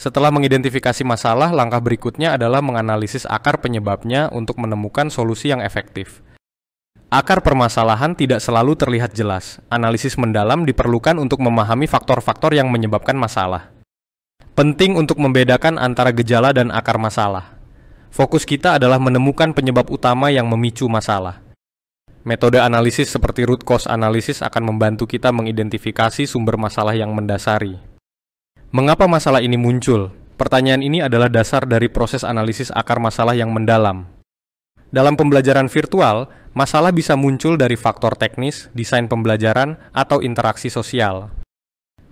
Setelah mengidentifikasi masalah, langkah berikutnya adalah menganalisis akar penyebabnya untuk menemukan solusi yang efektif. Akar permasalahan tidak selalu terlihat jelas. Analisis mendalam diperlukan untuk memahami faktor-faktor yang menyebabkan masalah. Penting untuk membedakan antara gejala dan akar masalah. Fokus kita adalah menemukan penyebab utama yang memicu masalah. Metode analisis seperti root cause analysis akan membantu kita mengidentifikasi sumber masalah yang mendasari, Mengapa masalah ini muncul? Pertanyaan ini adalah dasar dari proses analisis akar masalah yang mendalam. Dalam pembelajaran virtual, masalah bisa muncul dari faktor teknis, desain pembelajaran, atau interaksi sosial.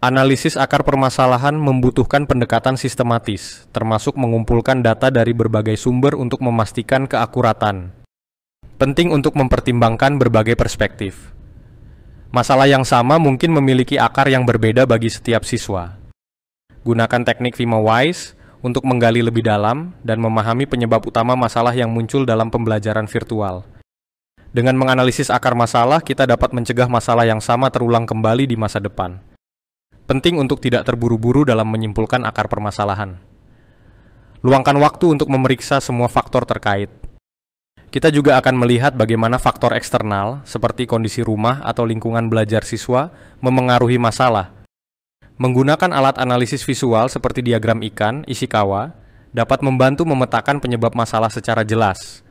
Analisis akar permasalahan membutuhkan pendekatan sistematis, termasuk mengumpulkan data dari berbagai sumber untuk memastikan keakuratan. Penting untuk mempertimbangkan berbagai perspektif. Masalah yang sama mungkin memiliki akar yang berbeda bagi setiap siswa. Gunakan teknik Vima Wise untuk menggali lebih dalam dan memahami penyebab utama masalah yang muncul dalam pembelajaran virtual. Dengan menganalisis akar masalah, kita dapat mencegah masalah yang sama terulang kembali di masa depan. Penting untuk tidak terburu-buru dalam menyimpulkan akar permasalahan. Luangkan waktu untuk memeriksa semua faktor terkait. Kita juga akan melihat bagaimana faktor eksternal, seperti kondisi rumah atau lingkungan belajar siswa, memengaruhi masalah, Menggunakan alat analisis visual seperti diagram ikan, Ishikawa, dapat membantu memetakan penyebab masalah secara jelas.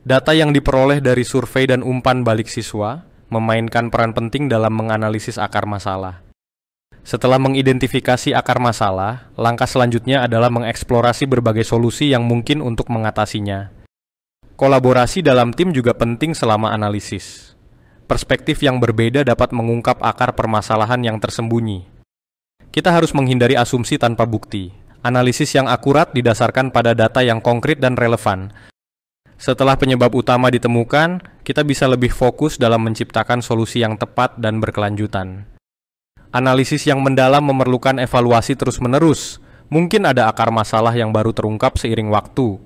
Data yang diperoleh dari survei dan umpan balik siswa memainkan peran penting dalam menganalisis akar masalah. Setelah mengidentifikasi akar masalah, langkah selanjutnya adalah mengeksplorasi berbagai solusi yang mungkin untuk mengatasinya. Kolaborasi dalam tim juga penting selama analisis. Perspektif yang berbeda dapat mengungkap akar permasalahan yang tersembunyi, kita harus menghindari asumsi tanpa bukti. Analisis yang akurat didasarkan pada data yang konkret dan relevan. Setelah penyebab utama ditemukan, kita bisa lebih fokus dalam menciptakan solusi yang tepat dan berkelanjutan. Analisis yang mendalam memerlukan evaluasi terus-menerus. Mungkin ada akar masalah yang baru terungkap seiring waktu.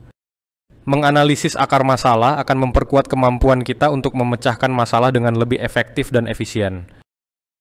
Menganalisis akar masalah akan memperkuat kemampuan kita untuk memecahkan masalah dengan lebih efektif dan efisien.